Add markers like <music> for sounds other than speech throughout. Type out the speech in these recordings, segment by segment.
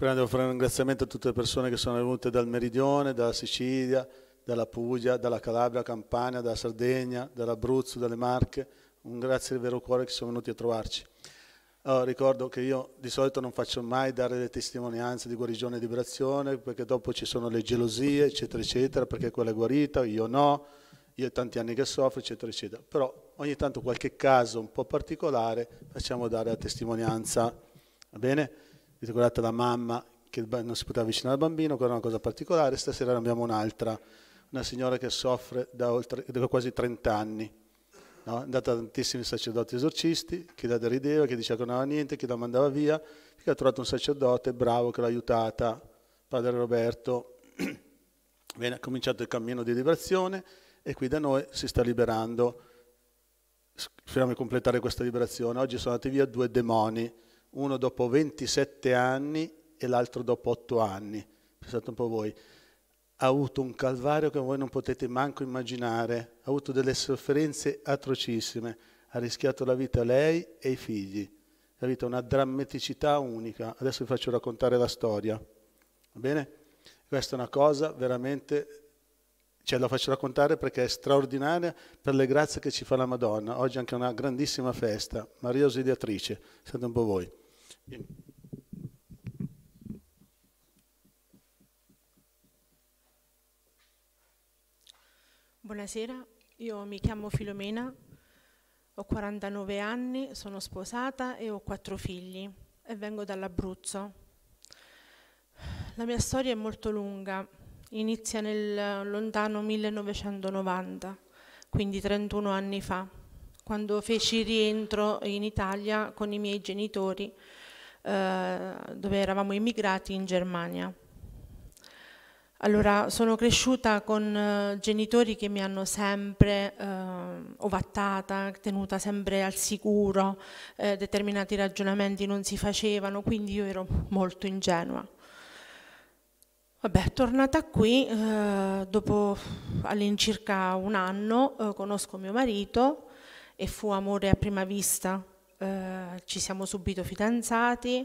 Prima devo fare un ringraziamento a tutte le persone che sono venute dal Meridione, dalla Sicilia, dalla Puglia, dalla Calabria, Campania, dalla Sardegna, dall'Abruzzo, dalle Marche. Un grazie di vero cuore che sono venuti a trovarci. Allora, ricordo che io di solito non faccio mai dare le testimonianze di guarigione e liberazione perché dopo ci sono le gelosie, eccetera, eccetera, perché quella è guarita, io no, io ho tanti anni che soffro, eccetera, eccetera. Però ogni tanto qualche caso un po' particolare facciamo dare la testimonianza. Va bene? ricordate la mamma che non si poteva avvicinare al bambino, quella era una cosa particolare, stasera ne abbiamo un'altra, una signora che soffre da, oltre, da quasi 30 anni, no? è andata a tantissimi sacerdoti esorcisti, che la derideva, che diceva che non aveva niente, che la mandava via, che ha trovato un sacerdote bravo che l'ha aiutata, padre Roberto, Bene, <clears throat> ha cominciato il cammino di liberazione e qui da noi si sta liberando, speriamo di completare questa liberazione, oggi sono andati via due demoni, uno dopo 27 anni e l'altro dopo 8 anni, pensate un po' voi, ha avuto un calvario che voi non potete manco immaginare, ha avuto delle sofferenze atrocissime, ha rischiato la vita lei e i figli, la vita è una drammaticità unica, adesso vi faccio raccontare la storia, va bene? Questa è una cosa veramente ce cioè, la faccio raccontare perché è straordinaria per le grazie che ci fa la Madonna. Oggi è anche una grandissima festa, Maria Ausiliatrice, sento un po' voi. Buonasera, io mi chiamo Filomena, ho 49 anni, sono sposata e ho quattro figli e vengo dall'Abruzzo. La mia storia è molto lunga, inizia nel lontano 1990, quindi 31 anni fa, quando feci rientro in Italia con i miei genitori eh, dove eravamo immigrati in Germania. Allora, sono cresciuta con eh, genitori che mi hanno sempre eh, ovattata, tenuta sempre al sicuro, eh, determinati ragionamenti non si facevano, quindi io ero molto ingenua. Vabbè, tornata qui, eh, dopo all'incirca un anno, eh, conosco mio marito e fu amore a prima vista eh, ci siamo subito fidanzati,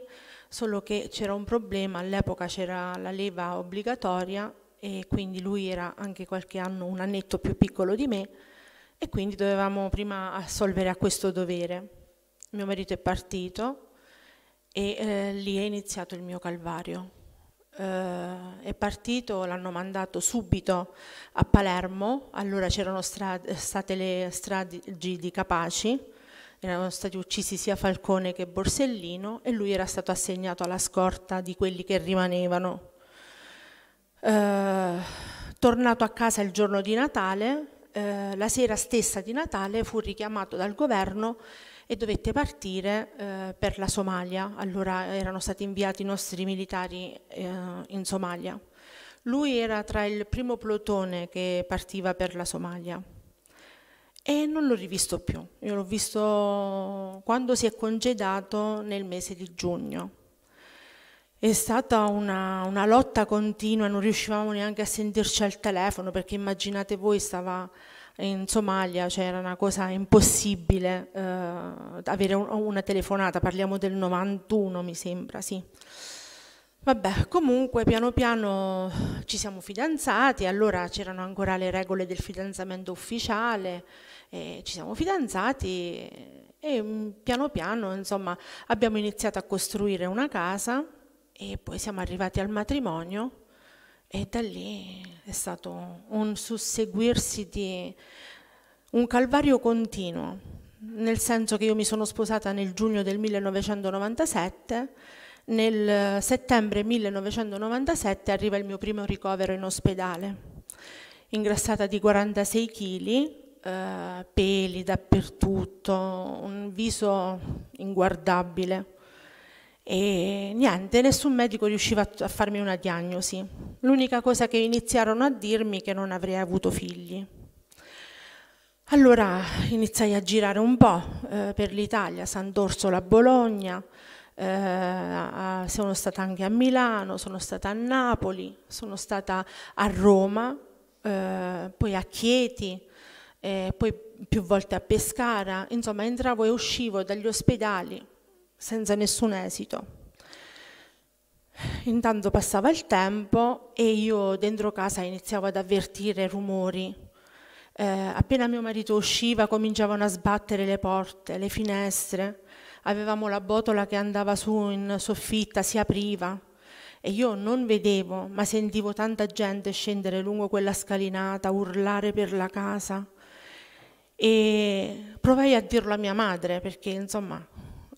solo che c'era un problema, all'epoca c'era la leva obbligatoria e quindi lui era anche qualche anno, un annetto più piccolo di me e quindi dovevamo prima assolvere a questo dovere. Mio marito è partito e eh, lì è iniziato il mio calvario. Uh, è partito, l'hanno mandato subito a Palermo, allora c'erano state le stragi di Capaci erano stati uccisi sia Falcone che Borsellino e lui era stato assegnato alla scorta di quelli che rimanevano. Eh, tornato a casa il giorno di Natale, eh, la sera stessa di Natale fu richiamato dal governo e dovette partire eh, per la Somalia, allora erano stati inviati i nostri militari eh, in Somalia. Lui era tra il primo plotone che partiva per la Somalia e non l'ho rivisto più. Io l'ho visto quando si è congedato nel mese di giugno. È stata una, una lotta continua, non riuscivamo neanche a sentirci al telefono perché immaginate voi stava in Somalia, c'era cioè una cosa impossibile eh, avere un, una telefonata, parliamo del 91 mi sembra, sì. Vabbè, comunque piano piano ci siamo fidanzati, allora c'erano ancora le regole del fidanzamento ufficiale, e ci siamo fidanzati e mm, piano piano insomma, abbiamo iniziato a costruire una casa e poi siamo arrivati al matrimonio e da lì è stato un susseguirsi di un calvario continuo, nel senso che io mi sono sposata nel giugno del 1997, nel settembre 1997 arriva il mio primo ricovero in ospedale, ingrassata di 46 kg, eh, peli dappertutto, un viso inguardabile e niente, nessun medico riusciva a farmi una diagnosi. L'unica cosa che iniziarono a dirmi è che non avrei avuto figli. Allora iniziai a girare un po' eh, per l'Italia, Sant'Orsola a Bologna, eh, a, sono stata anche a Milano, sono stata a Napoli, sono stata a Roma, eh, poi a Chieti, eh, poi più volte a Pescara, insomma entravo e uscivo dagli ospedali senza nessun esito. Intanto passava il tempo e io dentro casa iniziavo ad avvertire rumori. Eh, appena mio marito usciva cominciavano a sbattere le porte, le finestre. Avevamo la botola che andava su in soffitta, si apriva. E io non vedevo, ma sentivo tanta gente scendere lungo quella scalinata, urlare per la casa e provai a dirlo a mia madre perché insomma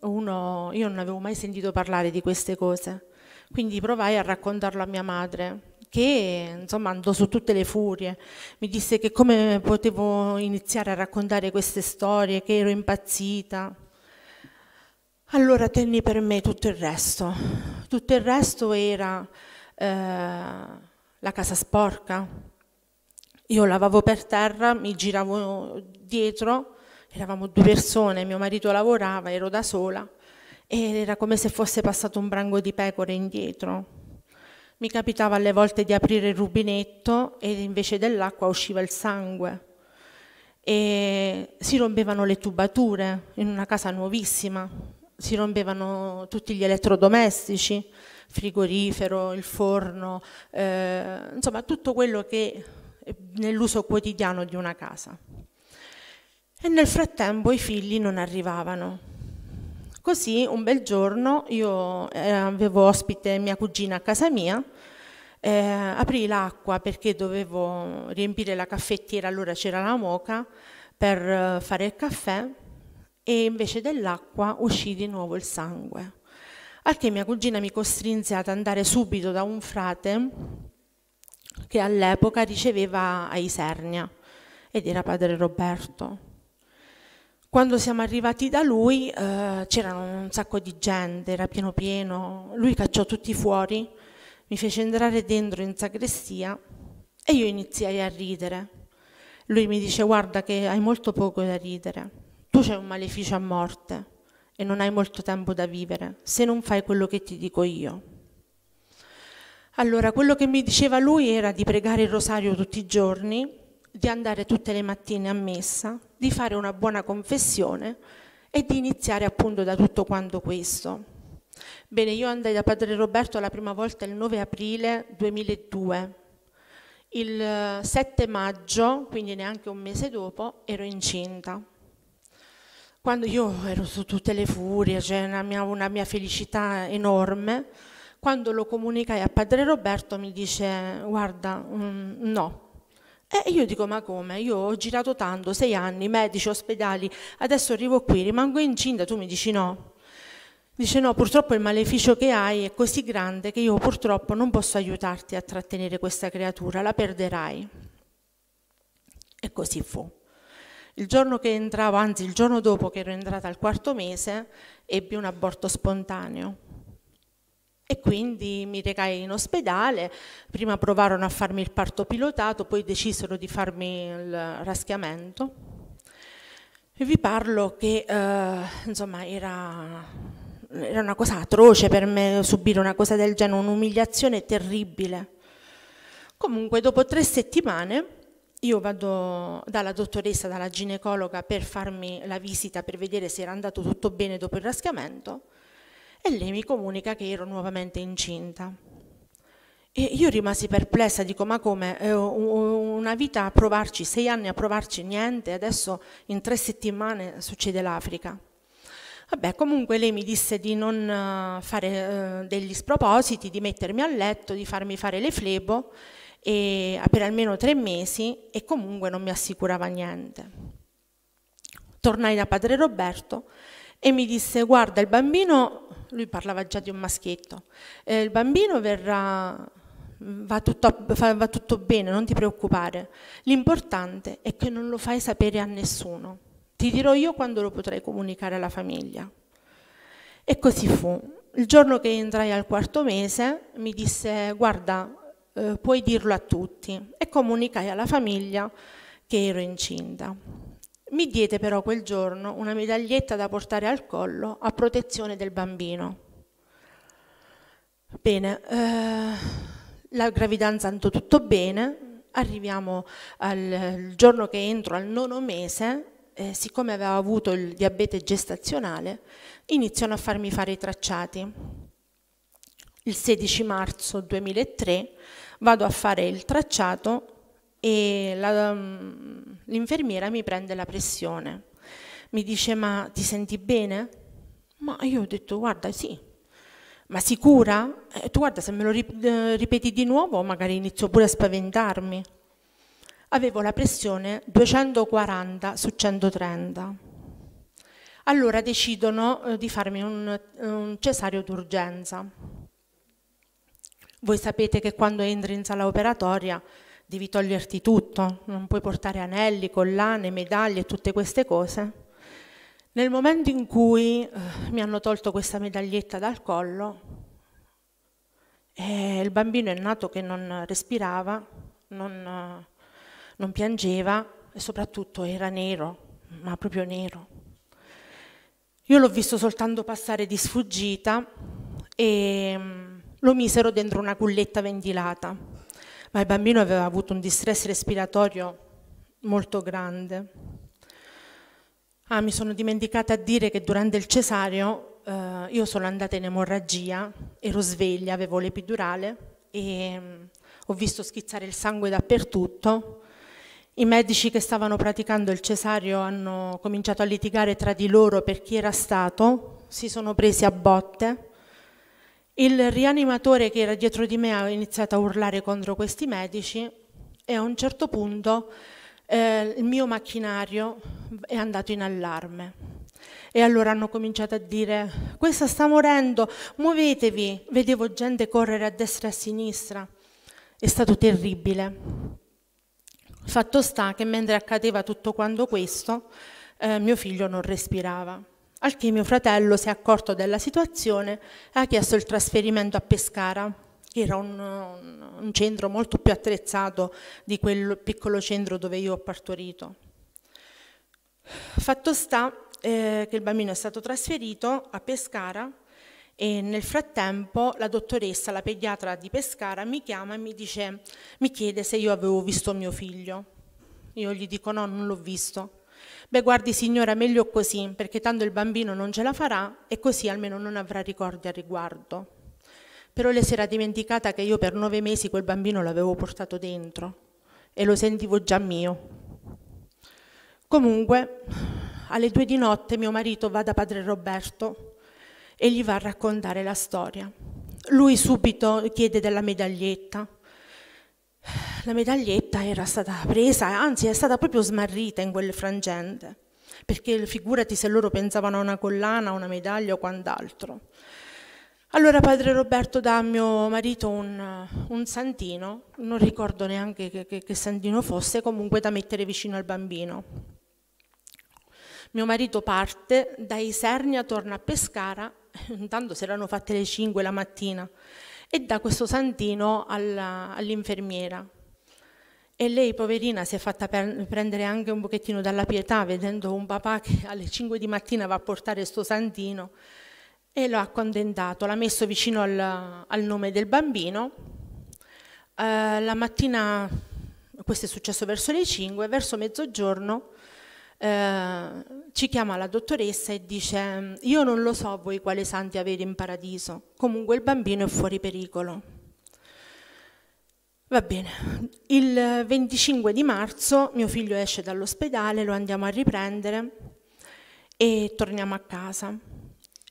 uno, io non avevo mai sentito parlare di queste cose, quindi provai a raccontarlo a mia madre che insomma andò su tutte le furie, mi disse che come potevo iniziare a raccontare queste storie, che ero impazzita. Allora tenni per me tutto il resto, tutto il resto era eh, la casa sporca, io lavavo per terra, mi giravo dietro, eravamo due persone, mio marito lavorava, ero da sola e era come se fosse passato un branco di pecore indietro. Mi capitava alle volte di aprire il rubinetto e invece dell'acqua usciva il sangue. E si rompevano le tubature in una casa nuovissima, si rompevano tutti gli elettrodomestici, frigorifero, il forno, eh, insomma tutto quello che nell'uso quotidiano di una casa. E nel frattempo i figli non arrivavano. Così un bel giorno io eh, avevo ospite mia cugina a casa mia, eh, aprì l'acqua perché dovevo riempire la caffettiera, allora c'era la moca per eh, fare il caffè e invece dell'acqua uscì di nuovo il sangue. Al che mia cugina mi costrinse ad andare subito da un frate che all'epoca riceveva a Isernia ed era padre Roberto. Quando siamo arrivati da lui eh, c'erano un sacco di gente, era pieno pieno, lui cacciò tutti fuori, mi fece entrare dentro in sagrestia e io iniziai a ridere. Lui mi dice guarda che hai molto poco da ridere, tu c'è un maleficio a morte e non hai molto tempo da vivere se non fai quello che ti dico io. Allora, quello che mi diceva lui era di pregare il rosario tutti i giorni, di andare tutte le mattine a messa, di fare una buona confessione e di iniziare appunto da tutto quanto questo. Bene, io andai da padre Roberto la prima volta il 9 aprile 2002. Il 7 eh, maggio, quindi neanche un mese dopo, ero incinta. Quando io ero su tutte le furie, c'era cioè una, una mia felicità enorme, quando lo comunicai a padre Roberto mi dice guarda um, no. E io dico ma come? Io ho girato tanto, sei anni, medici, ospedali, adesso arrivo qui, rimango incinta, tu mi dici no. Dice no, purtroppo il maleficio che hai è così grande che io purtroppo non posso aiutarti a trattenere questa creatura, la perderai. E così fu. Il giorno che entravo, anzi il giorno dopo che ero entrata al quarto mese, ebbi un aborto spontaneo. E quindi mi recai in ospedale, prima provarono a farmi il parto pilotato, poi decisero di farmi il raschiamento. E vi parlo che eh, insomma era, era una cosa atroce per me subire una cosa del genere, un'umiliazione terribile. Comunque dopo tre settimane io vado dalla dottoressa, dalla ginecologa per farmi la visita per vedere se era andato tutto bene dopo il raschiamento e lei mi comunica che ero nuovamente incinta. E io rimasi perplessa, dico ma come eh, una vita a provarci, sei anni a provarci niente, adesso in tre settimane succede l'Africa. Vabbè, comunque lei mi disse di non eh, fare eh, degli spropositi, di mettermi a letto, di farmi fare le flebo e, ah, per almeno tre mesi e comunque non mi assicurava niente. Tornai da padre Roberto e mi disse guarda il bambino, lui parlava già di un maschietto, eh, il bambino verrà, va tutto, va tutto bene, non ti preoccupare, l'importante è che non lo fai sapere a nessuno, ti dirò io quando lo potrai comunicare alla famiglia. E così fu. Il giorno che entrai al quarto mese mi disse guarda eh, puoi dirlo a tutti e comunicai alla famiglia che ero incinta. Mi diede però quel giorno una medaglietta da portare al collo a protezione del bambino. Bene, eh, la gravidanza andò tutto bene, arriviamo al giorno che entro al nono mese, eh, siccome avevo avuto il diabete gestazionale, iniziano a farmi fare i tracciati. Il 16 marzo 2003 vado a fare il tracciato e la, mm, l'infermiera mi prende la pressione. Mi dice ma ti senti bene? Ma io ho detto guarda sì, ma sicura? Eh, tu guarda se me lo eh, ripeti di nuovo magari inizio pure a spaventarmi. Avevo la pressione 240 su 130. Allora decidono eh, di farmi un, un cesario d'urgenza. Voi sapete che quando entri in sala operatoria devi toglierti tutto, non puoi portare anelli, collane, medaglie e tutte queste cose. Nel momento in cui eh, mi hanno tolto questa medaglietta dal collo, eh, il bambino è nato che non respirava, non, eh, non piangeva e soprattutto era nero, ma proprio nero. Io l'ho visto soltanto passare di sfuggita e mm, lo misero dentro una culletta ventilata ma il bambino aveva avuto un distress respiratorio molto grande. Ah, mi sono dimenticata a dire che durante il cesario eh, io sono andata in emorragia, ero sveglia, avevo l'epidurale e mh, mm, ho visto schizzare il sangue dappertutto. I medici che stavano praticando il cesario hanno cominciato a litigare tra di loro per chi era stato, si sono presi a botte il rianimatore che era dietro di me ha iniziato a urlare contro questi medici e a un certo punto eh, il mio macchinario è andato in allarme. E allora hanno cominciato a dire, questa sta morendo, muovetevi. Vedevo gente correre a destra e a sinistra. È stato terribile. Fatto sta che mentre accadeva tutto quanto questo, eh, mio figlio non respirava al che mio fratello si è accorto della situazione e ha chiesto il trasferimento a Pescara, che era un, un centro molto più attrezzato di quel piccolo centro dove io ho partorito. Fatto sta eh, che il bambino è stato trasferito a Pescara e nel frattempo la dottoressa, la pediatra di Pescara, mi chiama e mi, dice, mi chiede se io avevo visto mio figlio. Io gli dico no, non l'ho visto beh guardi signora, meglio così, perché tanto il bambino non ce la farà e così almeno non avrà ricordi a riguardo. Però le si era dimenticata che io per nove mesi quel bambino l'avevo portato dentro e lo sentivo già mio. Comunque, alle due di notte mio marito va da padre Roberto e gli va a raccontare la storia. Lui subito chiede della medaglietta la medaglietta era stata presa, anzi è stata proprio smarrita in quel frangente, perché figurati se loro pensavano a una collana, a una medaglia o quant'altro. Allora padre Roberto dà a mio marito un, un santino, non ricordo neanche che, che, che santino fosse, comunque da mettere vicino al bambino. Mio marito parte da Isernia, torna a Pescara, <laughs> intanto si erano fatte le 5 la mattina, e dà questo santino all'infermiera. E lei, poverina, si è fatta prendere anche un pochettino dalla pietà vedendo un papà che <laughs> alle 5 di mattina va a portare sto santino e lo ha accontentato, l'ha messo vicino al, al nome del bambino. Eh, la mattina, questo è successo verso le 5, verso mezzogiorno eh, ci chiama la dottoressa e dice io non lo so voi quali santi avete in paradiso, comunque il bambino è fuori pericolo. Va bene, il 25 di marzo mio figlio esce dall'ospedale, lo andiamo a riprendere e torniamo a casa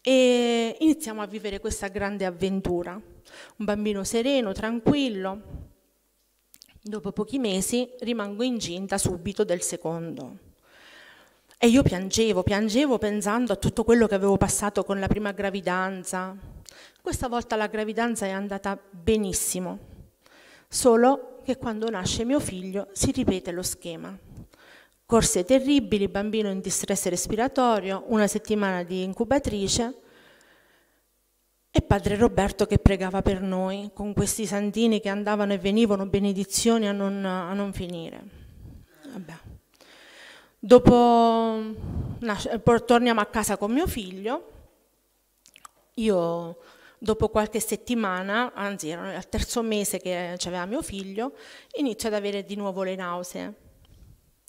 e iniziamo a vivere questa grande avventura. Un bambino sereno, tranquillo. Dopo pochi mesi rimango incinta subito del secondo. E io piangevo, piangevo pensando a tutto quello che avevo passato con la prima gravidanza. Questa volta la gravidanza è andata benissimo solo che quando nasce mio figlio si ripete lo schema. Corse terribili, bambino in distress respiratorio, una settimana di incubatrice e padre Roberto che pregava per noi, con questi santini che andavano e venivano, benedizioni a non, a non finire. Vabbè. Dopo torniamo a casa con mio figlio, io dopo qualche settimana, anzi era il terzo mese che c'aveva mio figlio, inizio ad avere di nuovo le nausee.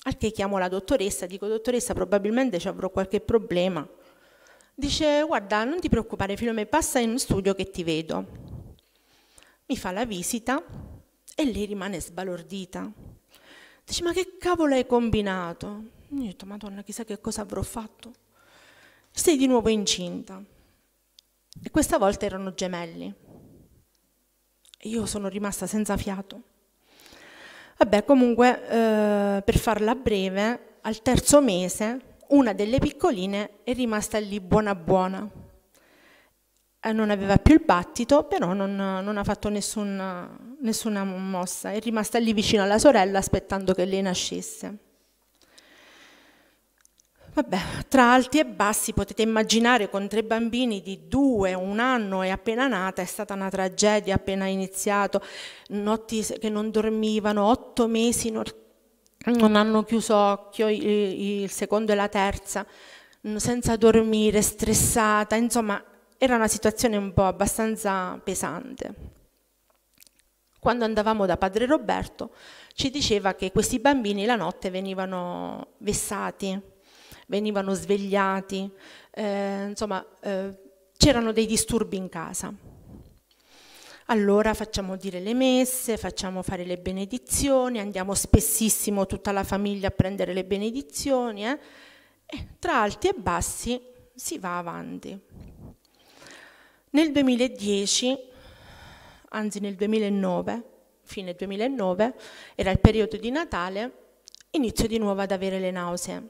Al che chiamo la dottoressa, dico dottoressa probabilmente ci avrò qualche problema. Dice guarda non ti preoccupare figlio passa in studio che ti vedo. Mi fa la visita e lei rimane sbalordita. Dice ma che cavolo hai combinato? Io ho detto madonna chissà che cosa avrò fatto. Sei di nuovo incinta. E questa volta erano gemelli. io sono rimasta senza fiato. Vabbè, comunque, eh, per farla breve, al terzo mese una delle piccoline è rimasta lì buona buona. Eh, non aveva più il battito, però non, non ha fatto nessuna, nessuna mossa. È rimasta lì vicino alla sorella aspettando che lei nascesse. Vabbè, tra alti e bassi potete immaginare con tre bambini di due, un anno e appena nata, è stata una tragedia appena iniziato, notti che non dormivano, otto mesi non, non hanno chiuso occhio il, il secondo e la terza, senza dormire, stressata, insomma era una situazione un po' abbastanza pesante quando andavamo da padre Roberto ci diceva che questi bambini la notte venivano vessati venivano svegliati, eh, insomma eh, c'erano dei disturbi in casa. Allora facciamo dire le messe, facciamo fare le benedizioni, andiamo spessissimo tutta la famiglia a prendere le benedizioni eh? e tra alti e bassi si va avanti. Nel 2010, anzi nel 2009, fine 2009, era il periodo di Natale, inizio di nuovo ad avere le nausee.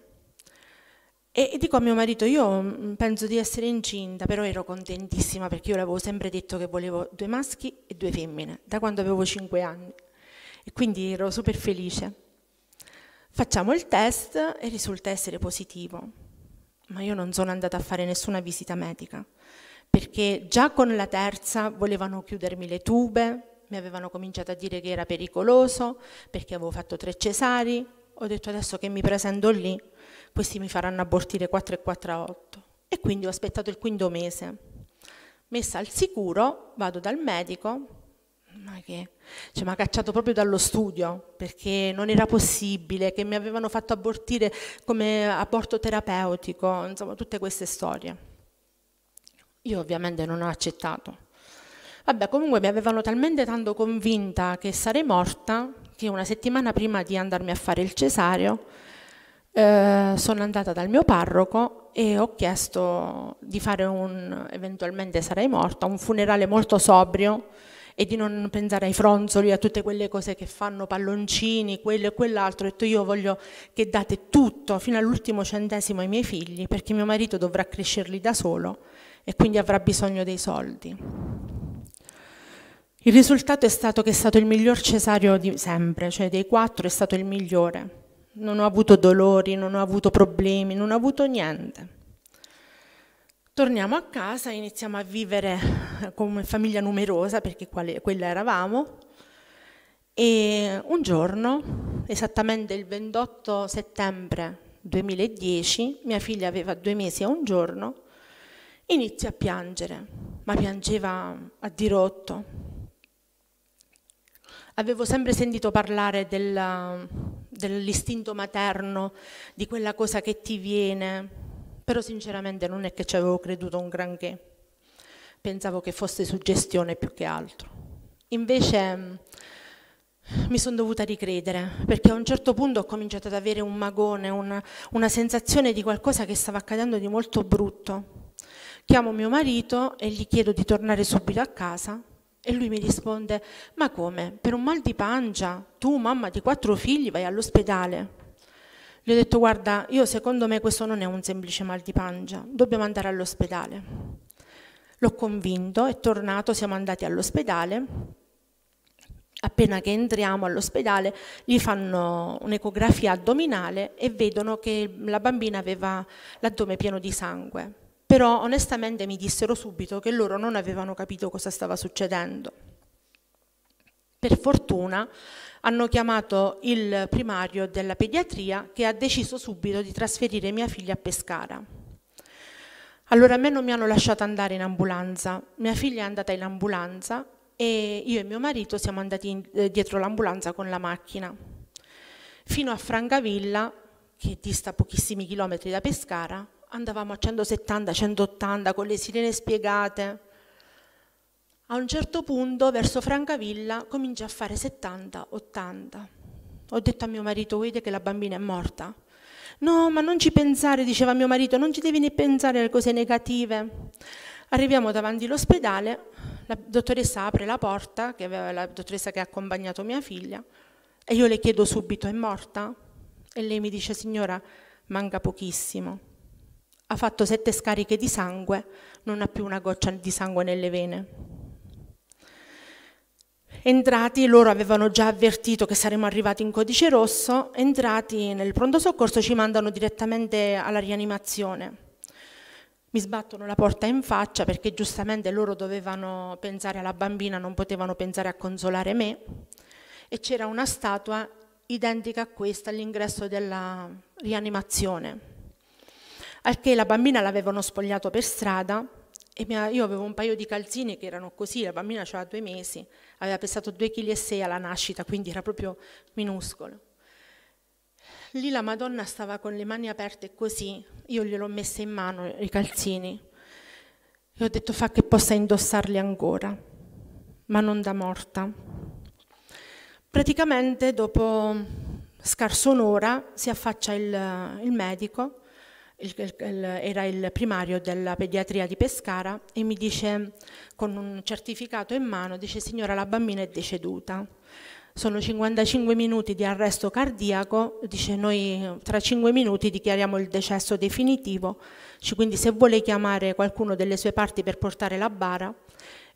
E, dico a mio marito, io mm, penso di essere incinta, però ero contentissima perché io l'avevo sempre detto che volevo due maschi e due femmine, da quando avevo cinque anni. E quindi ero super felice. Facciamo il test e risulta essere positivo, ma io non sono andata a fare nessuna visita medica, perché già con la terza volevano chiudermi le tube, mi avevano cominciato a dire che era pericoloso perché avevo fatto tre cesari. Ho detto adesso che mi presento lì questi mi faranno abortire 4 e 4 a 8. E quindi ho aspettato il quinto mese. Messa al sicuro, vado dal medico, ma che? Cioè, mi ha cacciato proprio dallo studio perché non era possibile, che mi avevano fatto abortire come aborto terapeutico, insomma, tutte queste storie. Io ovviamente non ho accettato. Vabbè, comunque mi avevano talmente tanto convinta che sarei morta che una settimana prima di andarmi a fare il cesario, eh, sono andata dal mio parroco e ho chiesto di fare un, eventualmente sarei morta, un funerale molto sobrio e di non pensare ai fronzoli, a tutte quelle cose che fanno palloncini, quello e quell'altro. Ho detto io voglio che date tutto fino all'ultimo centesimo ai miei figli perché mio marito dovrà crescerli da solo e quindi avrà bisogno dei soldi. Il risultato è stato che è stato il miglior cesario di sempre, cioè dei quattro è stato il migliore non ho avuto dolori, non ho avuto problemi, non ho avuto niente. Torniamo a casa, iniziamo a vivere come famiglia numerosa, perché quale, quella eravamo, e un giorno, esattamente il 28 settembre 2010, mia figlia aveva due mesi e un giorno, inizia a piangere, ma piangeva a dirotto. Avevo sempre sentito parlare della, dell'istinto materno, di quella cosa che ti viene, però sinceramente non è che ci avevo creduto un granché, pensavo che fosse suggestione più che altro. Invece mm, mi sono dovuta ricredere, perché a un certo punto ho cominciato ad avere un magone, una, una sensazione di qualcosa che stava accadendo di molto brutto. Chiamo mio marito e gli chiedo di tornare subito a casa e lui mi risponde, ma come? Per un mal di pancia? Tu, mamma di quattro figli, vai all'ospedale. Gli ho detto, guarda, io secondo me questo non è un semplice mal di pancia, dobbiamo andare all'ospedale. L'ho convinto, è tornato, siamo andati all'ospedale. Appena che entriamo all'ospedale gli fanno un'ecografia addominale e vedono che la bambina aveva l'addome pieno di sangue però onestamente mi dissero subito che loro non avevano capito cosa stava succedendo. Per fortuna hanno chiamato il primario della pediatria che ha deciso subito di trasferire mia figlia a Pescara. Allora a me non mi hanno lasciato andare in ambulanza, mia figlia è andata in ambulanza e io e mio marito siamo andati in, eh, dietro l'ambulanza con la macchina fino a Francavilla, che dista pochissimi chilometri da Pescara, andavamo a 170, 180 con le sirene spiegate. A un certo punto verso Francavilla comincia a fare 70, 80. Ho detto a mio marito, vedi che la bambina è morta. No, ma non ci pensare, diceva mio marito, non ci devi né pensare alle cose negative. Arriviamo davanti all'ospedale, la dottoressa apre la porta, che aveva la dottoressa che ha accompagnato mia figlia, e io le chiedo subito, è morta? E lei mi dice, signora, manca pochissimo. Ha fatto sette scariche di sangue, non ha più una goccia di sangue nelle vene. Entrati, loro avevano già avvertito che saremmo arrivati in codice rosso, entrati nel pronto soccorso ci mandano direttamente alla rianimazione mi sbattono la porta in faccia perché giustamente loro dovevano pensare alla bambina, non potevano pensare a consolare me e c'era una statua identica a questa all'ingresso della rianimazione al che la bambina l'avevano spogliato per strada e io avevo un paio di calzini che erano così, la bambina aveva due mesi, aveva pesato 2,6 kg alla nascita, quindi era proprio minuscolo. Lì la Madonna stava con le mani aperte così, io gliel'ho messa in mano i calzini e ho detto fa che possa indossarli ancora, ma non da morta. Praticamente dopo scarso un'ora si affaccia il, il medico era il primario della pediatria di Pescara e mi dice con un certificato in mano, dice signora la bambina è deceduta, sono 55 minuti di arresto cardiaco, dice noi tra 5 minuti dichiariamo il decesso definitivo, quindi se vuole chiamare qualcuno delle sue parti per portare la bara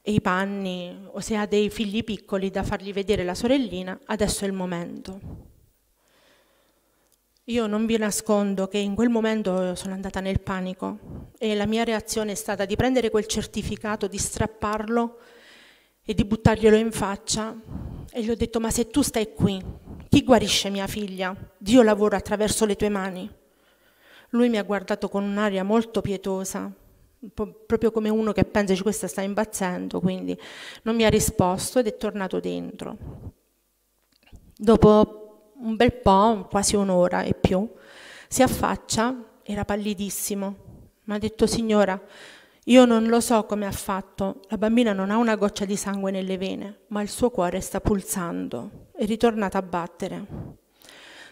e i panni o se ha dei figli piccoli da fargli vedere la sorellina, adesso è il momento. Io non vi nascondo che in quel momento sono andata nel panico e la mia reazione è stata di prendere quel certificato, di strapparlo e di buttarglielo in faccia e gli ho detto ma se tu stai qui, chi guarisce mia figlia? Dio lavora attraverso le tue mani. Lui mi ha guardato con un'aria molto pietosa, proprio come uno che pensa che questa sta impazzendo, quindi non mi ha risposto ed è tornato dentro. Dopo un bel po', quasi un'ora e più, si affaccia, era pallidissimo, mi ha detto signora, io non lo so come ha fatto, la bambina non ha una goccia di sangue nelle vene, ma il suo cuore sta pulsando, è ritornata a battere.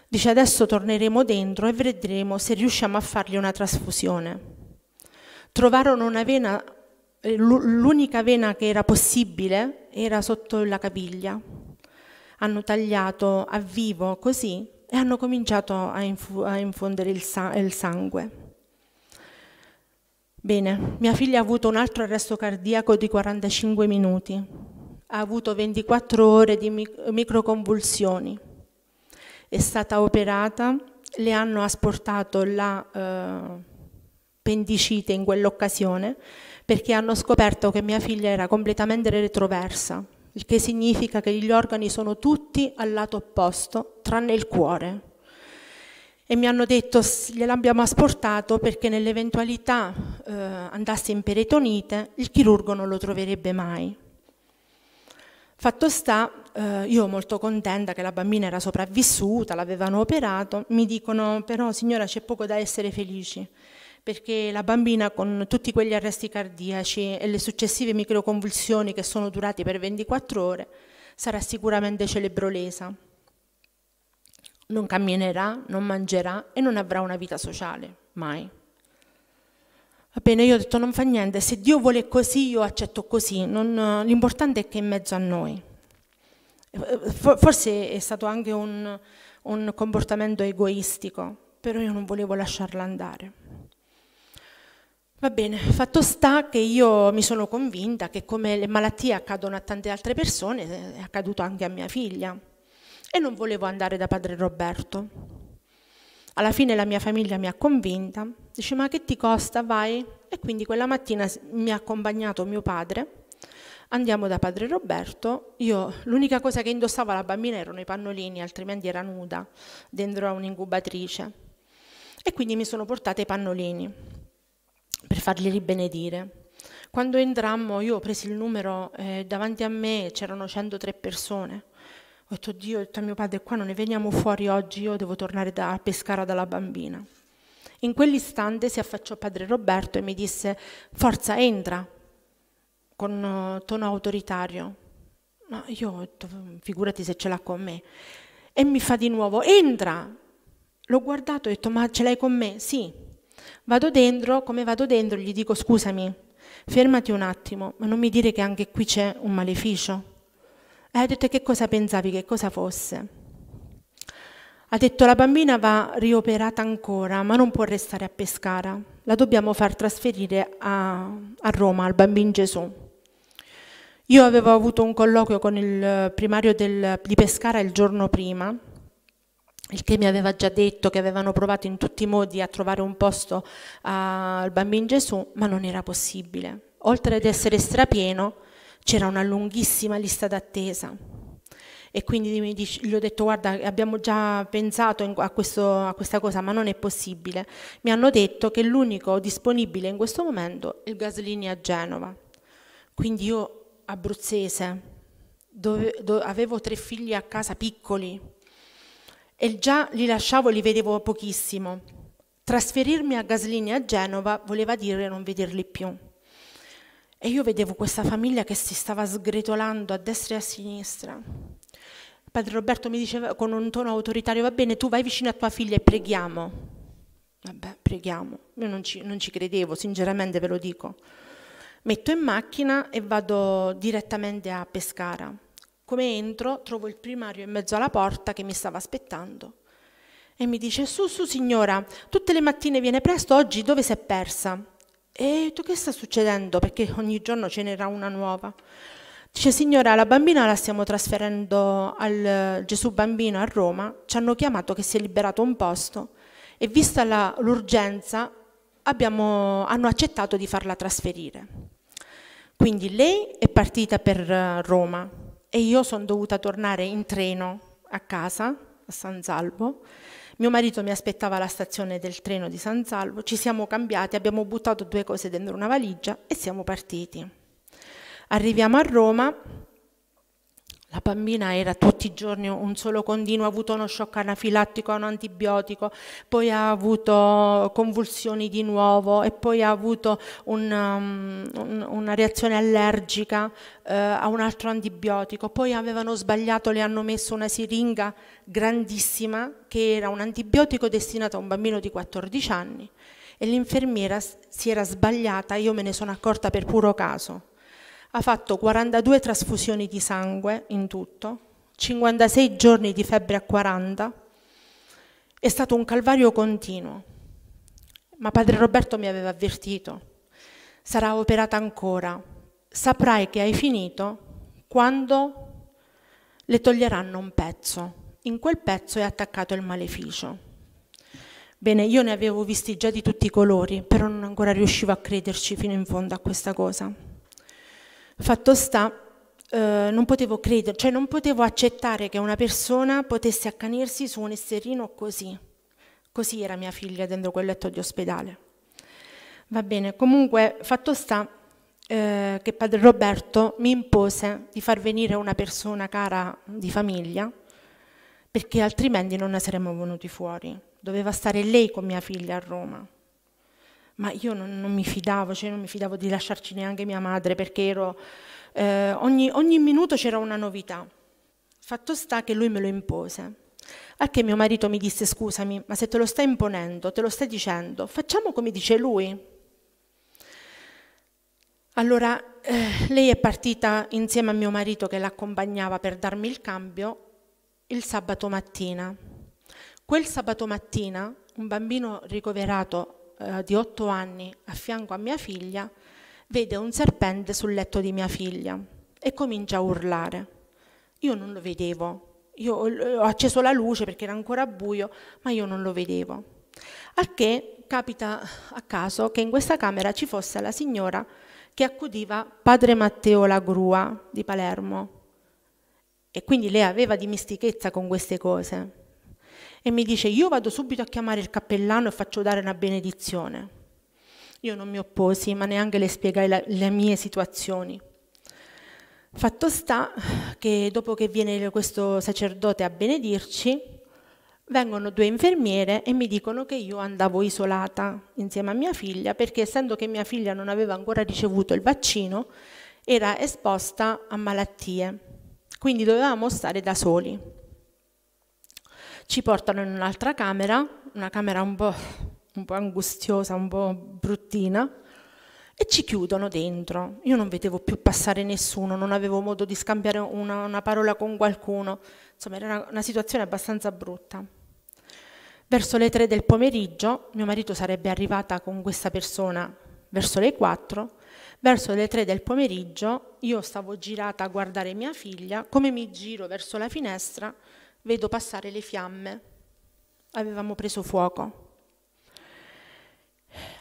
Dice adesso torneremo dentro e vedremo se riusciamo a fargli una trasfusione. Trovarono una vena, eh, l'unica vena che era possibile era sotto la caviglia, hanno tagliato a vivo così e hanno cominciato a, inf a infondere il, sa il sangue. Bene, mia figlia ha avuto un altro arresto cardiaco di 45 minuti, ha avuto 24 ore di mic microconvulsioni, è stata operata, le hanno asportato la eh, pendicite in quell'occasione perché hanno scoperto che mia figlia era completamente retroversa il che significa che gli organi sono tutti al lato opposto, tranne il cuore. E mi hanno detto gliel'abbiamo asportato perché nell'eventualità eh, andasse in peritonite il chirurgo non lo troverebbe mai. Fatto sta, eh, io molto contenta che la bambina era sopravvissuta, l'avevano operato, mi dicono però signora c'è poco da essere felici perché la bambina con tutti quegli arresti cardiaci e le successive microconvulsioni che sono durate per 24 ore sarà sicuramente celebrolesa. Non camminerà, non mangerà e non avrà una vita sociale, mai. Va bene, io ho detto non fa niente, se Dio vuole così io accetto così, l'importante è che è in mezzo a noi. Forse è stato anche un, un comportamento egoistico, però io non volevo lasciarla andare. Va bene, fatto sta che io mi sono convinta che come le malattie accadono a tante altre persone, è accaduto anche a mia figlia. E non volevo andare da padre Roberto. Alla fine la mia famiglia mi ha convinta, dice ma che ti costa, vai? E quindi quella mattina mi ha accompagnato mio padre, andiamo da padre Roberto, io l'unica cosa che indossava la bambina erano i pannolini, altrimenti era nuda, dentro a un'incubatrice. E quindi mi sono portata i pannolini per farli ribenedire. Quando entrammo io ho preso il numero, eh, davanti a me c'erano 103 persone. Ho detto, Dio, ho detto a mio padre, qua non ne veniamo fuori oggi, io devo tornare da, a Pescara dalla bambina. In quell'istante si affacciò padre Roberto e mi disse, forza, entra, con eh, tono autoritario. Ma io ho detto, figurati se ce l'ha con me. E mi fa di nuovo, entra. L'ho guardato e ho detto, ma ce l'hai con me? Sì. Vado dentro, come vado dentro gli dico scusami, fermati un attimo, ma non mi dire che anche qui c'è un maleficio. E ha detto che cosa pensavi, che cosa fosse. Ha detto la bambina va rioperata ancora, ma non può restare a Pescara. La dobbiamo far trasferire a, a Roma, al bambino Gesù. Io avevo avuto un colloquio con il primario del, di Pescara il giorno prima il che mi aveva già detto che avevano provato in tutti i modi a trovare un posto al bambino Gesù, ma non era possibile. Oltre ad essere strapieno, c'era una lunghissima lista d'attesa. E quindi mi dice, gli ho detto, guarda, abbiamo già pensato a, questo, a questa cosa, ma non è possibile. Mi hanno detto che l'unico disponibile in questo momento è il Gasolini a Genova. Quindi io, abruzzese, dove, dove, avevo tre figli a casa piccoli, e già li lasciavo, li vedevo pochissimo. Trasferirmi a Gaslini a Genova voleva dire non vederli più. E io vedevo questa famiglia che si stava sgretolando a destra e a sinistra. Padre Roberto mi diceva con un tono autoritario, va bene, tu vai vicino a tua figlia e preghiamo. Vabbè, preghiamo. Io non ci, non ci credevo, sinceramente ve lo dico. Metto in macchina e vado direttamente a Pescara. Come entro, trovo il primario in mezzo alla porta che mi stava aspettando. E mi dice, su, su signora, tutte le mattine viene presto, oggi dove si è persa? E tu che sta succedendo? Perché ogni giorno ce n'era una nuova. Dice, signora, la bambina la stiamo trasferendo al Gesù Bambino a Roma, ci hanno chiamato che si è liberato un posto e vista la, l'urgenza abbiamo, hanno accettato di farla trasferire. Quindi lei è partita per eh, Roma, e io sono dovuta tornare in treno a casa, a San Salvo. Mio marito mi aspettava alla stazione del treno di San Salvo, ci siamo cambiati, abbiamo buttato due cose dentro una valigia e siamo partiti. Arriviamo a Roma, la bambina era tutti i giorni un solo condino, ha avuto uno shock anafilattico, un antibiotico, poi ha avuto convulsioni di nuovo e poi ha avuto un, um, una reazione allergica eh, a un altro antibiotico. Poi avevano sbagliato, le hanno messo una siringa grandissima che era un antibiotico destinato a un bambino di 14 anni e l'infermiera si era sbagliata, io me ne sono accorta per puro caso ha fatto 42 trasfusioni di sangue in tutto, 56 giorni di febbre a 40. È stato un calvario continuo. Ma padre Roberto mi aveva avvertito, sarà operata ancora, saprai che hai finito quando le toglieranno un pezzo. In quel pezzo è attaccato il maleficio. Bene, io ne avevo visti già di tutti i colori, però non ancora riuscivo a crederci fino in fondo a questa cosa. Fatto sta, eh, non potevo credere, cioè non potevo accettare che una persona potesse accanirsi su un esserino così. Così era mia figlia dentro quel letto di ospedale. Va bene, comunque fatto sta eh, che padre Roberto mi impose di far venire una persona cara di famiglia perché altrimenti non ne saremmo venuti fuori. Doveva stare lei con mia figlia a Roma ma io non, non mi fidavo, cioè non mi fidavo di lasciarci neanche mia madre perché ero, eh, ogni, ogni minuto c'era una novità. Fatto sta che lui me lo impose. Al che mio marito mi disse scusami, ma se te lo stai imponendo, te lo stai dicendo, facciamo come dice lui. Allora eh, lei è partita insieme a mio marito che l'accompagnava per darmi il cambio il sabato mattina. Quel sabato mattina un bambino ricoverato eh, di otto anni a fianco a mia figlia vede un serpente sul letto di mia figlia e comincia a urlare. Io non lo vedevo, io ho acceso la luce perché era ancora buio, ma io non lo vedevo. Al che capita a caso che in questa camera ci fosse la signora che accudiva padre Matteo La Grua di Palermo e quindi lei aveva dimistichezza con queste cose e mi dice io vado subito a chiamare il cappellano e faccio dare una benedizione. Io non mi opposi, ma neanche le spiegai la, le mie situazioni. Fatto sta che dopo che viene questo sacerdote a benedirci, vengono due infermiere e mi dicono che io andavo isolata insieme a mia figlia perché essendo che mia figlia non aveva ancora ricevuto il vaccino, era esposta a malattie. Quindi dovevamo stare da soli. Ci portano in un'altra camera, una camera un po', un po' angustiosa, un po' bruttina, e ci chiudono dentro. Io non vedevo più passare nessuno, non avevo modo di scambiare una, una parola con qualcuno, insomma era una, una, situazione abbastanza brutta. Verso le tre del pomeriggio, mio marito sarebbe arrivata con questa persona verso le quattro, verso le tre del pomeriggio io stavo girata a guardare mia figlia, come mi giro verso la finestra, vedo passare le fiamme. Avevamo preso fuoco.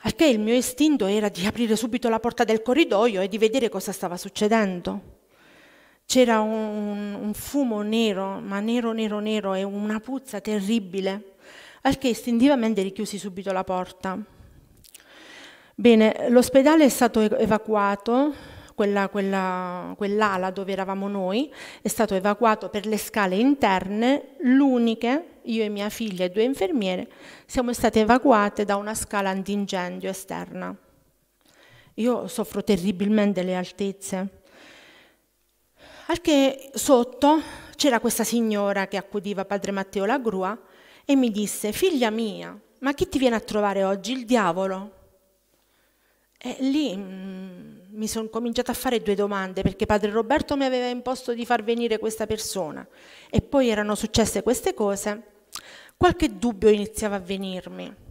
Al che il mio istinto era di aprire subito la porta del corridoio e di vedere cosa stava succedendo. C'era un, un fumo nero, ma nero, nero, nero e una puzza terribile, al che istintivamente richiusi subito la porta. Bene, l'ospedale è stato evacuato, quella, quella, quell'ala dove eravamo noi, è stato evacuato per le scale interne, l'uniche, io e mia figlia e due infermiere, siamo state evacuate da una scala antincendio esterna. Io soffro terribilmente le altezze. Al che sotto c'era questa signora che accudiva padre Matteo la grua e mi disse, figlia mia, ma chi ti viene a trovare oggi? Il diavolo. E lì mm, mi sono cominciata a fare due domande perché padre Roberto mi aveva imposto di far venire questa persona e poi erano successe queste cose, qualche dubbio iniziava a venirmi.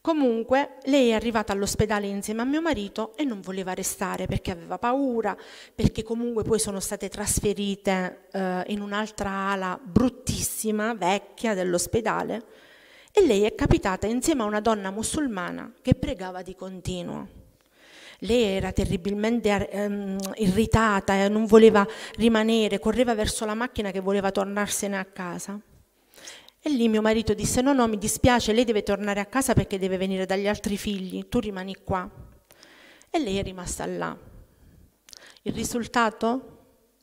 Comunque lei è arrivata all'ospedale insieme a mio marito e non voleva restare perché aveva paura, perché comunque poi sono state trasferite eh, in un'altra ala bruttissima, vecchia dell'ospedale e lei è capitata insieme a una donna musulmana che pregava di continuo. Lei era terribilmente ehm, irritata e eh, non voleva rimanere, correva verso la macchina che voleva tornarsene a casa. E lì mio marito disse no, no, mi dispiace, lei deve tornare a casa perché deve venire dagli altri figli, tu rimani qua. E lei è rimasta là. Il risultato?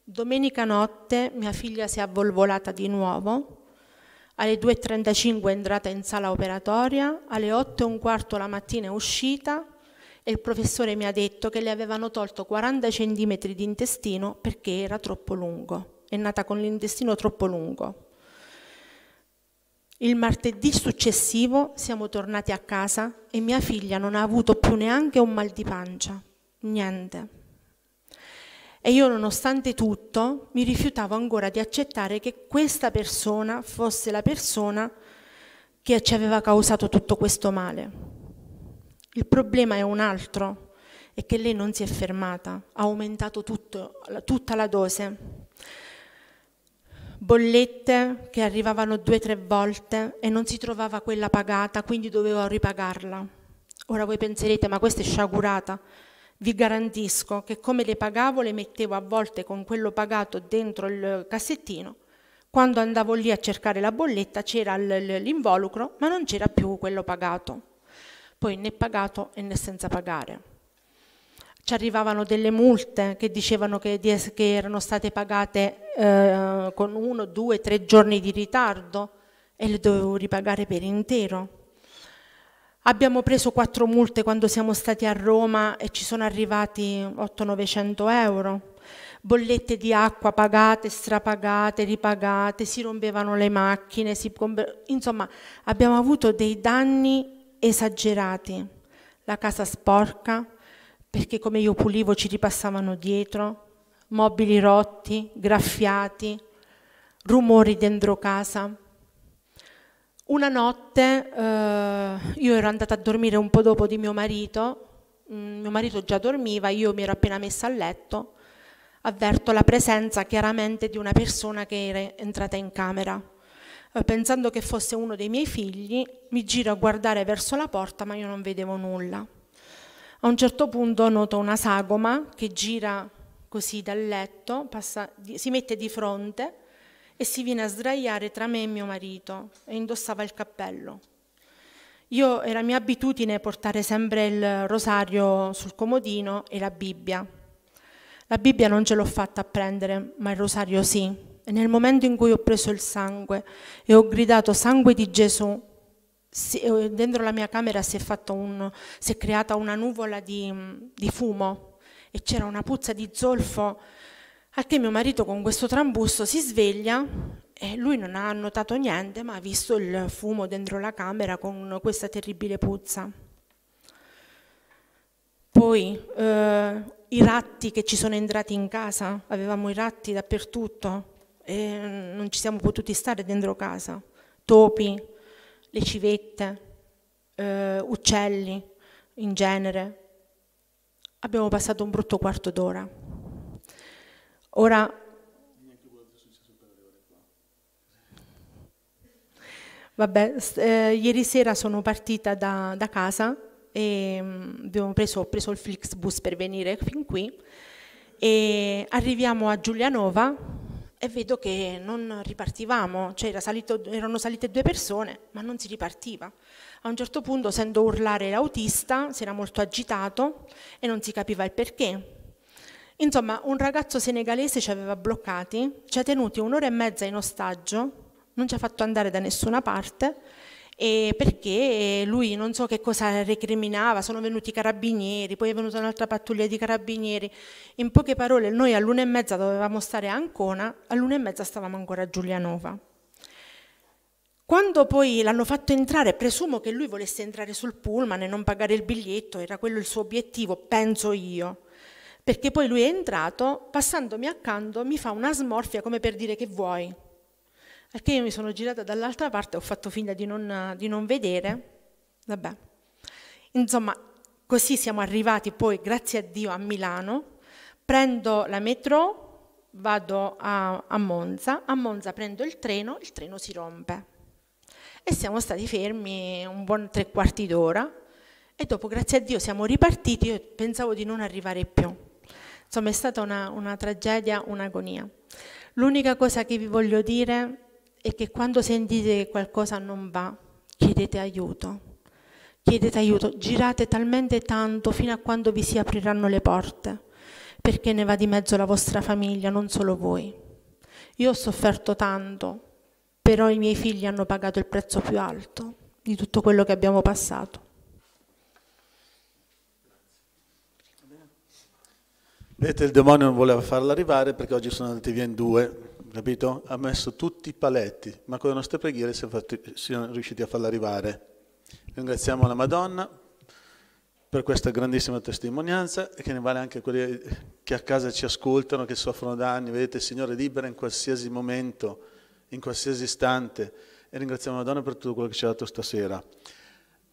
Domenica notte mia figlia si è avvolvolata di nuovo, alle 2.35 è entrata in sala operatoria, alle 8.15 la mattina è uscita, e il professore mi ha detto che le avevano tolto 40 centimetri di intestino perché era troppo lungo, è nata con l'intestino troppo lungo. Il martedì successivo siamo tornati a casa e mia figlia non ha avuto più neanche un mal di pancia, niente. E io nonostante tutto mi rifiutavo ancora di accettare che questa persona fosse la persona che ci aveva causato tutto questo male. Il problema è un altro, è che lei non si è fermata, ha aumentato tutto, tutta la dose. Bollette che arrivavano due o tre volte e non si trovava quella pagata, quindi dovevo ripagarla. Ora voi penserete, ma questa è sciagurata. Vi garantisco che come le pagavo le mettevo a volte con quello pagato dentro il cassettino quando andavo lì a cercare la bolletta c'era l'involucro, ma non c'era più quello pagato poi né pagato e né senza pagare. Ci arrivavano delle multe che dicevano che, che erano state pagate eh, con uno, due, tre giorni di ritardo e le dovevo ripagare per intero. Abbiamo preso quattro multe quando siamo stati a Roma e ci sono arrivati 8 900 euro. Bollette di acqua pagate, strapagate, ripagate, si rompevano le macchine, si... insomma abbiamo avuto dei danni esagerati, la casa sporca, perché come io pulivo ci ripassavano dietro, mobili rotti, graffiati, rumori dentro casa. Una notte eh, io ero andata a dormire un po' dopo di mio marito, mm, mio marito già dormiva, io mi ero appena messa a letto, avverto la presenza chiaramente di una persona che era entrata in camera eh, pensando che fosse uno dei miei figli, mi giro a guardare verso la porta, ma io non vedevo nulla. A un certo punto noto una sagoma che gira così dal letto, passa, si mette di fronte e si viene a sdraiare tra me e mio marito e indossava il cappello. Io era mia abitudine portare sempre il rosario sul comodino e la Bibbia. La Bibbia non ce l'ho fatta a prendere, ma il rosario sì. E nel momento in cui ho preso il sangue e ho gridato sangue di Gesù, eh, dentro la mia camera si è, un, si è creata una nuvola di, di fumo e c'era una puzza di zolfo, a che mio marito con questo trambusto si sveglia e lui non ha notato niente, ma ha visto il fumo dentro la camera con questa terribile puzza. Poi eh, i ratti che ci sono entrati in casa, avevamo i ratti dappertutto, eh, non ci siamo potuti stare dentro casa, topi, le civette, eh, uccelli in genere. Abbiamo passato un brutto quarto d'ora. Ora... Vabbè, eh, ieri sera sono partita da, da casa e mm, preso, ho preso il Flixbus per venire fin qui e arriviamo a Giulianova e vedo che non ripartivamo, cioè era salito, erano salite due persone, ma non si ripartiva. A un certo punto sento urlare l'autista, si era molto agitato e non si capiva il perché. Insomma, un ragazzo senegalese ci aveva bloccati, ci ha tenuti un'ora e mezza in ostaggio, non ci ha fatto andare da nessuna parte e perché lui non so che cosa recriminava, sono venuti i carabinieri, poi è venuta un'altra pattuglia di carabinieri. In poche parole, noi all'una e mezza dovevamo stare a Ancona, all'una e mezza stavamo ancora a Giulianova. Quando poi l'hanno fatto entrare, presumo che lui volesse entrare sul pullman e non pagare il biglietto, era quello il suo obiettivo, penso io. Perché poi lui è entrato, passandomi accanto, mi fa una smorfia come per dire che vuoi, perché io mi sono girata dall'altra parte, ho fatto finta di non, di non vedere. Vabbè. Insomma, così siamo arrivati poi, grazie a Dio, a Milano. Prendo la metro, vado a, a Monza, a Monza prendo il treno, il treno si rompe. E siamo stati fermi un buon tre quarti d'ora e dopo, grazie a Dio, siamo ripartiti. Io pensavo di non arrivare più. Insomma, è stata una, una tragedia, un'agonia. L'unica cosa che vi voglio dire e che quando sentite che qualcosa non va, chiedete aiuto. Chiedete aiuto, girate talmente tanto fino a quando vi si apriranno le porte, perché ne va di mezzo la vostra famiglia, non solo voi. Io ho sofferto tanto, però i miei figli hanno pagato il prezzo più alto di tutto quello che abbiamo passato. Vedete, il demonio non voleva farla arrivare perché oggi sono andati via in due, capito? Ha messo tutti i paletti, ma con le nostre preghiere siamo, fatti, siamo riusciti a farla arrivare. Ringraziamo la Madonna per questa grandissima testimonianza e che ne vale anche quelli che a casa ci ascoltano, che soffrono da anni. Vedete, il Signore libera in qualsiasi momento, in qualsiasi istante. E ringraziamo la Madonna per tutto quello che ci ha dato stasera.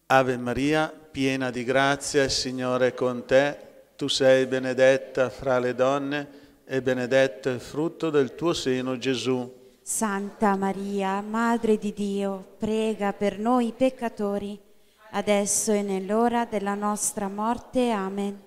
Ave Maria, piena di grazia, il Signore è con te. Tu sei benedetta fra le donne e benedetto il frutto del tuo seno, Gesù. Santa Maria, Madre di Dio, prega per noi peccatori, adesso e nell'ora della nostra morte. Amen.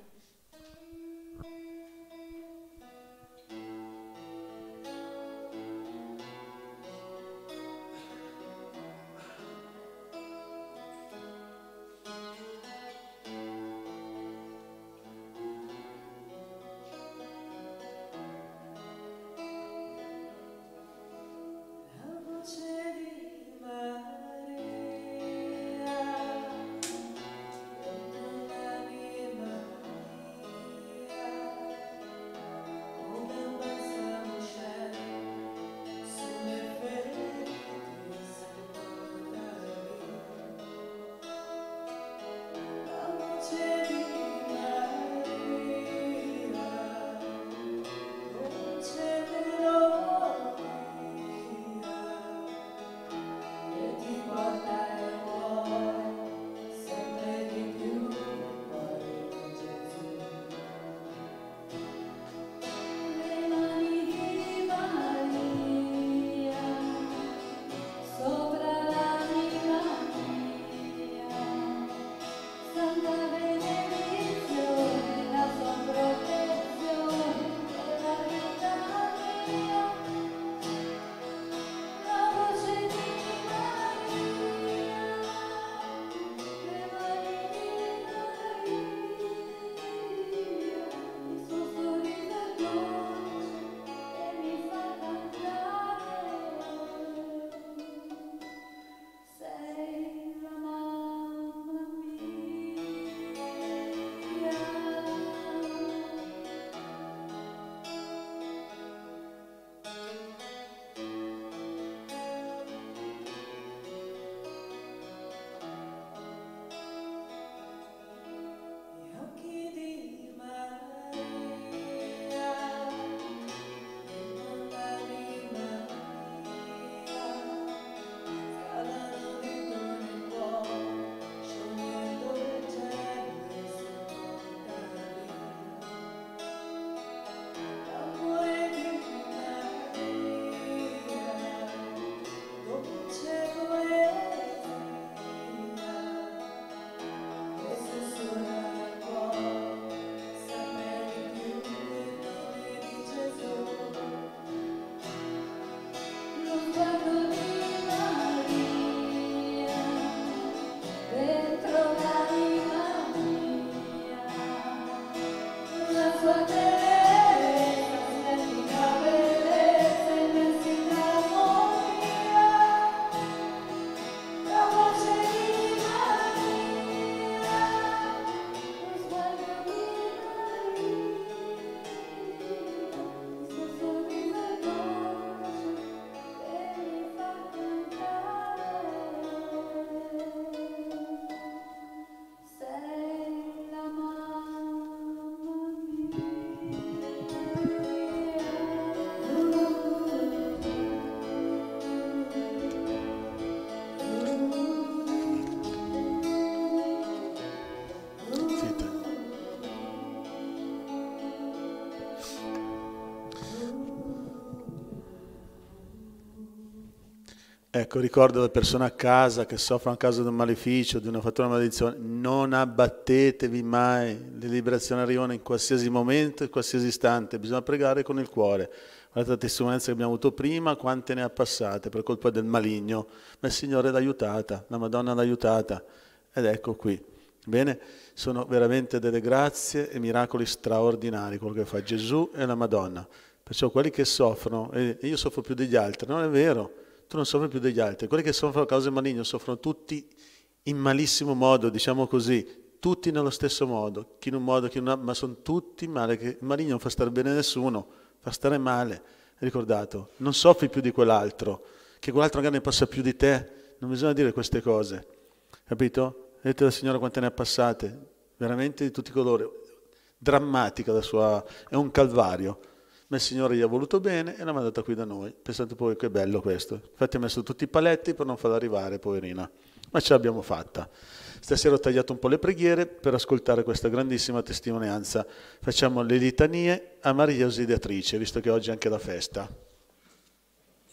Ecco, ricordo le persone a casa che soffrono a causa di un maleficio, di una fattura maledizione, non abbattetevi mai, le liberazioni arrivano in qualsiasi momento, in qualsiasi istante, bisogna pregare con il cuore. Guardate la testimonianza che abbiamo avuto prima, quante ne ha passate per colpa del maligno, ma il Signore l'ha aiutata, la Madonna l'ha aiutata ed ecco qui. Bene, sono veramente delle grazie e miracoli straordinari quello che fa Gesù e la Madonna. Perciò quelli che soffrono, e io soffro più degli altri, non è vero tu non soffri più degli altri. Quelli che soffrono a causa del maligno soffrono tutti in malissimo modo, diciamo così, tutti nello stesso modo, chi in un modo, chi in un altro, ma sono tutti male, il maligno non fa stare bene a nessuno, fa stare male, ricordato, non soffri più di quell'altro, che quell'altro magari ne passa più di te, non bisogna dire queste cose, capito? Vedete la signora quante ne ha passate, veramente di tutti i colori, drammatica la sua, è un calvario, ma il Signore gli ha voluto bene e l'ha mandata qui da noi. Pensate poi che bello questo. Infatti ha messo tutti i paletti per non farla arrivare, poverina. Ma ce l'abbiamo fatta. Stasera ho tagliato un po' le preghiere per ascoltare questa grandissima testimonianza. Facciamo le litanie a Maria Osideatrice, visto che oggi è anche la festa.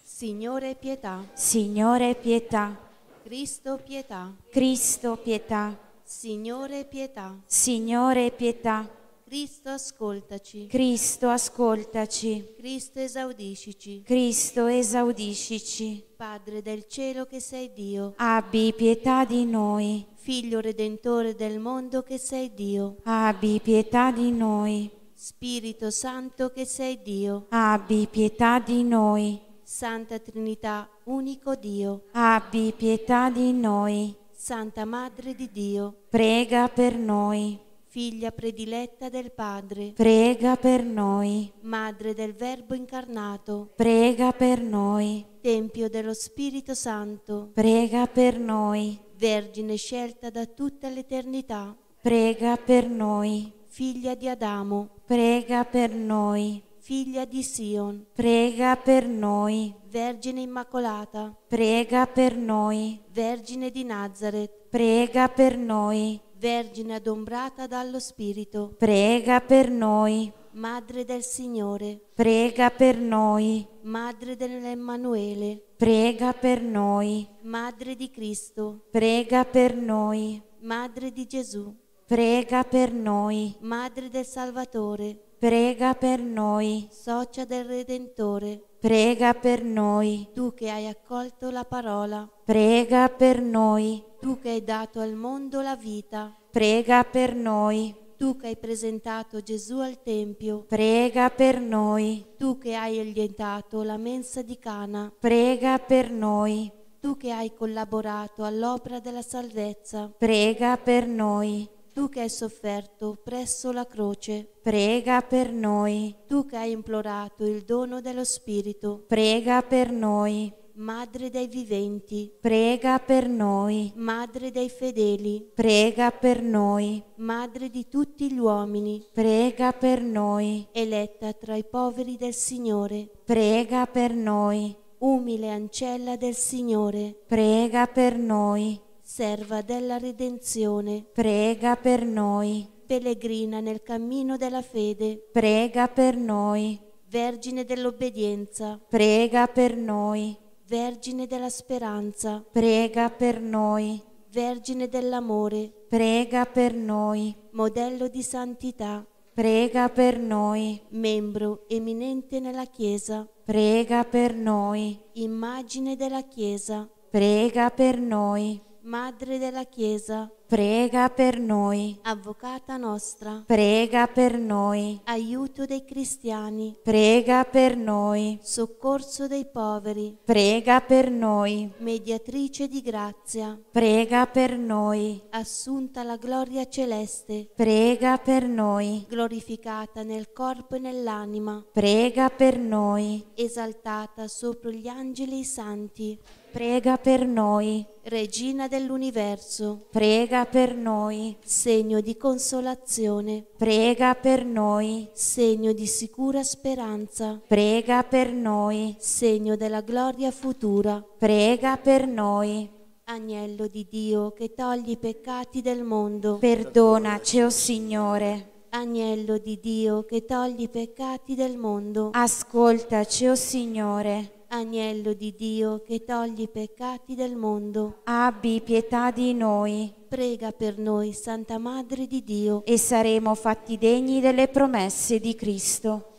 Signore pietà. Signore pietà. Cristo pietà. Cristo pietà. Signore pietà. Signore pietà. Cristo ascoltaci. Cristo ascoltaci. Cristo esaudiscici. Cristo esaudiscici. Padre del cielo che sei Dio. Abbi pietà di noi. Figlio redentore del mondo che sei Dio. Abbi pietà di noi. Spirito Santo che sei Dio. Abbi pietà di noi. Santa Trinità, unico Dio. Abbi pietà di noi. Santa Madre di Dio. Prega per noi figlia prediletta del Padre, prega per noi. Madre del Verbo incarnato, prega per noi. Tempio dello Spirito Santo, prega per noi. Vergine scelta da tutta l'eternità, prega per noi. Figlia di Adamo, prega per noi. Figlia di Sion, prega per noi. Vergine Immacolata, prega per noi. Vergine di Nazareth, prega per noi. Vergine adombrata dallo Spirito, prega per noi. Madre del Signore, prega per noi. Madre dell'Emmanuele, prega per noi. Madre di Cristo, prega per noi. Madre di Gesù, prega per noi. Madre del Salvatore, prega per noi. Socia del Redentore, prega per noi. Tu che hai accolto la parola Prega per noi. Tu che hai dato al mondo la vita. Prega per noi. Tu che hai presentato Gesù al Tempio. Prega per noi. Tu che hai orientato la mensa di Cana. Prega per noi. Tu che hai collaborato all'opera della salvezza. Prega per noi. Tu che hai sofferto presso la croce, prega per noi. Tu che hai implorato il dono dello Spirito, prega per noi. Madre dei viventi, prega per noi. Madre dei fedeli, prega per noi. Madre di tutti gli uomini, prega per noi. Eletta tra i poveri del Signore, prega per noi. Umile ancella del Signore, prega per noi. Serva della redenzione, prega per noi. Pellegrina nel cammino della fede, prega per noi. Vergine dell'obbedienza, prega per noi. Vergine della speranza, prega per noi. Vergine dell'amore, prega per noi. Modello di santità, prega per noi. Membro eminente nella Chiesa, prega per noi. Immagine della Chiesa, prega per noi. Madre della Chiesa, prega per noi. Avvocata nostra, prega per noi. Aiuto dei cristiani, prega per noi. Soccorso dei poveri, prega per noi. Mediatrice di grazia, prega per noi. Assunta la gloria celeste, prega per noi. Glorificata nel corpo e nell'anima, prega per noi. Esaltata sopra gli angeli santi prega per noi. Regina dell'universo, prega per noi. Segno di consolazione, prega per noi. Segno di sicura speranza, prega per noi. Segno della gloria futura, prega per noi. Agnello di Dio che togli i peccati del mondo, perdonaci, o oh Signore. Agnello di Dio che togli i peccati del mondo, ascoltaci, o oh Signore. Agnello di Dio che togli i peccati del mondo, abbi pietà di noi. Prega per noi, Santa Madre di Dio, e saremo fatti degni delle promesse di Cristo.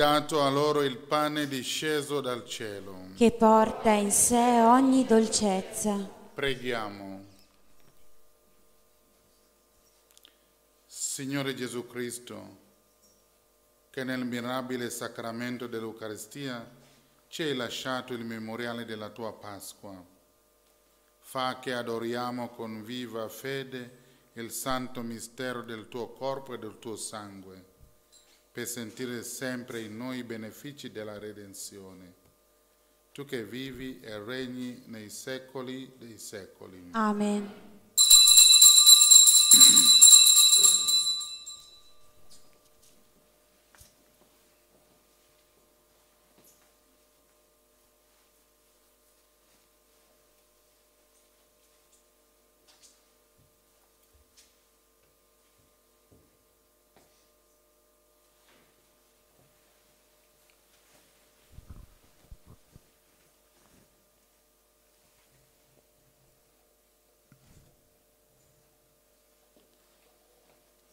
dato a loro il pane disceso dal cielo, che porta in sé ogni dolcezza. Preghiamo. Signore Gesù Cristo, che nel mirabile sacramento dell'Eucaristia ci hai lasciato il memoriale della tua Pasqua, fa che adoriamo con viva fede il santo mistero del tuo corpo e del tuo sangue per sentire sempre in noi i benefici della redenzione. Tu che vivi e regni nei secoli dei secoli. Amen.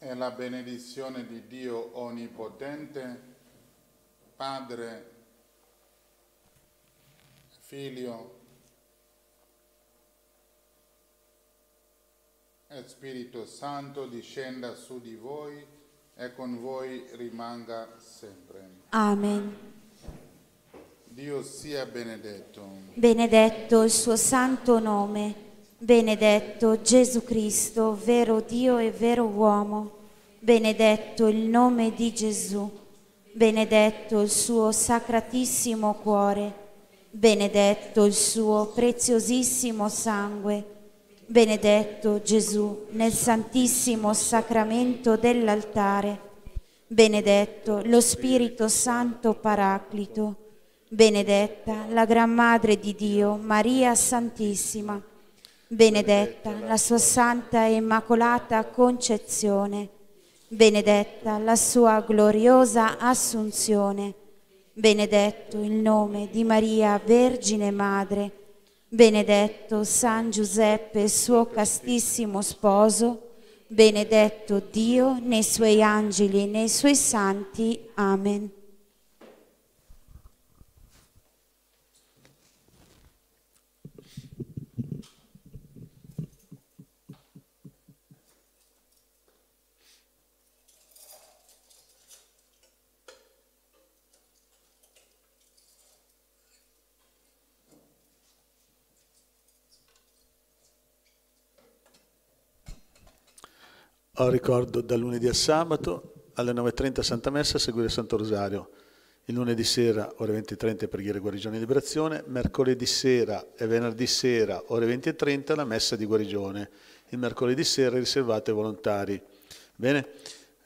e la benedizione di Dio Onnipotente, Padre, Figlio e Spirito Santo discenda su di voi e con voi rimanga sempre. Amen. Dio sia benedetto. Benedetto il suo santo nome. Benedetto Gesù Cristo, vero Dio e vero uomo benedetto il nome di Gesù, benedetto il suo sacratissimo cuore, benedetto il suo preziosissimo sangue, benedetto Gesù nel santissimo sacramento dell'altare, benedetto lo Spirito Santo Paraclito, benedetta la Gran Madre di Dio, Maria Santissima, benedetta la sua Santa e Immacolata Concezione, benedetta la sua gloriosa assunzione, benedetto il nome di Maria Vergine Madre, benedetto San Giuseppe suo castissimo sposo, benedetto Dio nei suoi angeli e nei suoi santi. Amen. Ho ricordo da lunedì a sabato alle 9.30 Santa Messa a seguire Santo Rosario. Il lunedì sera ore 20.30 preghiere guarigione e liberazione, mercoledì sera e venerdì sera ore 20.30 la messa di guarigione. Il mercoledì sera riservato ai volontari. Bene?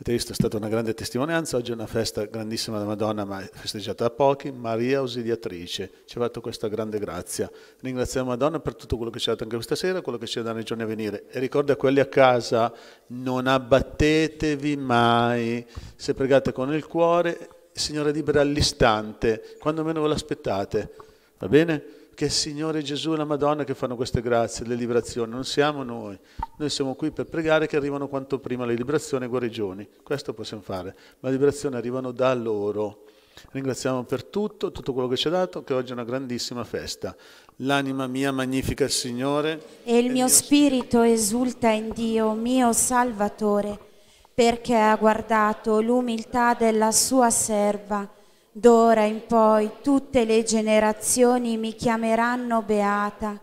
Avete visto, è stata una grande testimonianza, oggi è una festa grandissima della Madonna, ma festeggiata da pochi, Maria Ausiliatrice, ci ha fatto questa grande grazia. Ringraziamo Madonna per tutto quello che ci ha dato anche questa sera, quello che ci ha dato nei giorni a venire. E ricordo a quelli a casa, non abbattetevi mai, se pregate con il cuore, Signore libera all'istante, quando meno ve l'aspettate, va bene? Perché il Signore Gesù e la Madonna che fanno queste grazie, le liberazioni, non siamo noi. Noi siamo qui per pregare che arrivano quanto prima le liberazioni e guarigioni. Questo possiamo fare, ma le liberazioni arrivano da loro. Ringraziamo per tutto, tutto quello che ci ha dato, che oggi è una grandissima festa. L'anima mia magnifica il Signore. E il, mio, mio spirito, spirito esulta in Dio, mio Salvatore, perché ha guardato l'umiltà della sua serva. D'ora in poi tutte le generazioni mi chiameranno beata.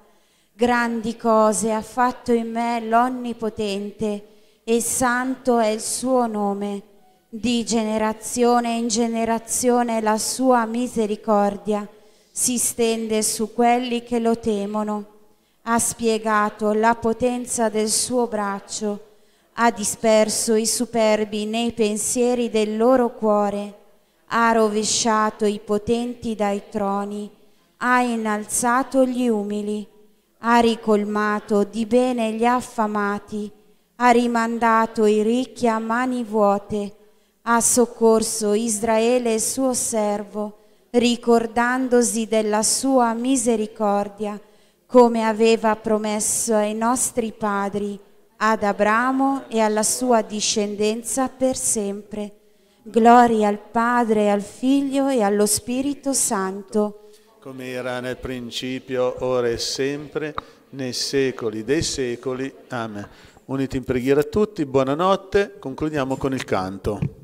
Grandi cose ha fatto in me l'Onnipotente e santo è il suo nome. Di generazione in generazione la sua misericordia si stende su quelli che lo temono. Ha spiegato la potenza del suo braccio, ha disperso i superbi nei pensieri del loro cuore ha rovesciato i potenti dai troni, ha innalzato gli umili, ha ricolmato di bene gli affamati, ha rimandato i ricchi a mani vuote, ha soccorso Israele suo servo, ricordandosi della sua misericordia, come aveva promesso ai nostri padri, ad Abramo e alla sua discendenza per sempre. Gloria al Padre, al Figlio e allo Spirito Santo. Come era nel principio, ora e sempre, nei secoli dei secoli. Amen. Uniti in preghiera a tutti, buonanotte, concludiamo con il canto.